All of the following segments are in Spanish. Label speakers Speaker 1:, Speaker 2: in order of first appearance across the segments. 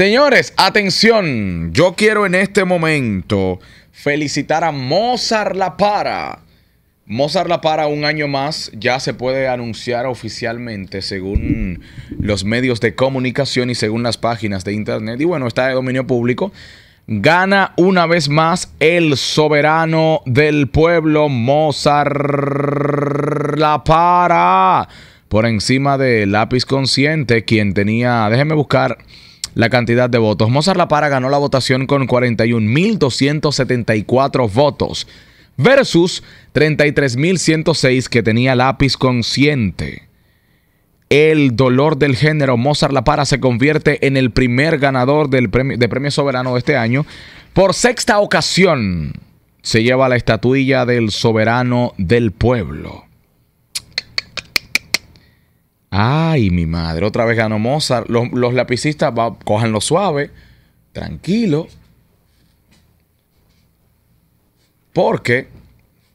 Speaker 1: Señores, atención, yo quiero en este momento felicitar a Mozart La Para. Mozart La Para un año más ya se puede anunciar oficialmente según los medios de comunicación y según las páginas de internet y bueno, está de dominio público. Gana una vez más el soberano del pueblo Mozart La Para por encima de Lápiz Consciente, quien tenía, déjenme buscar la cantidad de votos. Mozart La Para ganó la votación con 41.274 votos versus 33.106 que tenía lápiz consciente. El dolor del género Mozart La Para se convierte en el primer ganador del premio, de Premio Soberano de este año. Por sexta ocasión se lleva la estatuilla del soberano del pueblo. Ay, mi madre, otra vez ganó Moza. Los, lapicistas va, suave, tranquilo. Porque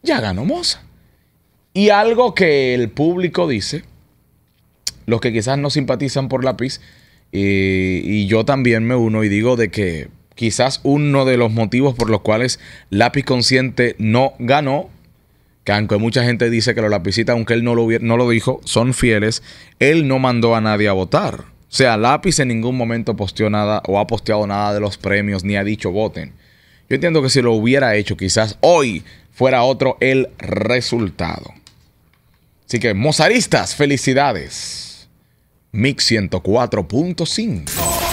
Speaker 1: ya ganó Moza. Y algo que el público dice, los que quizás no simpatizan por lápiz, y, eh, y yo también me uno y digo de que quizás uno de los motivos por los cuales Lápiz Consciente no ganó que aunque mucha gente dice que los lapicitas, aunque él no lo, no lo dijo, son fieles, él no mandó a nadie a votar. O sea, Lápiz en ningún momento posteó nada o ha posteado nada de los premios ni ha dicho voten. Yo entiendo que si lo hubiera hecho, quizás hoy fuera otro el resultado. Así que, mozaristas, felicidades. Mix 104.5.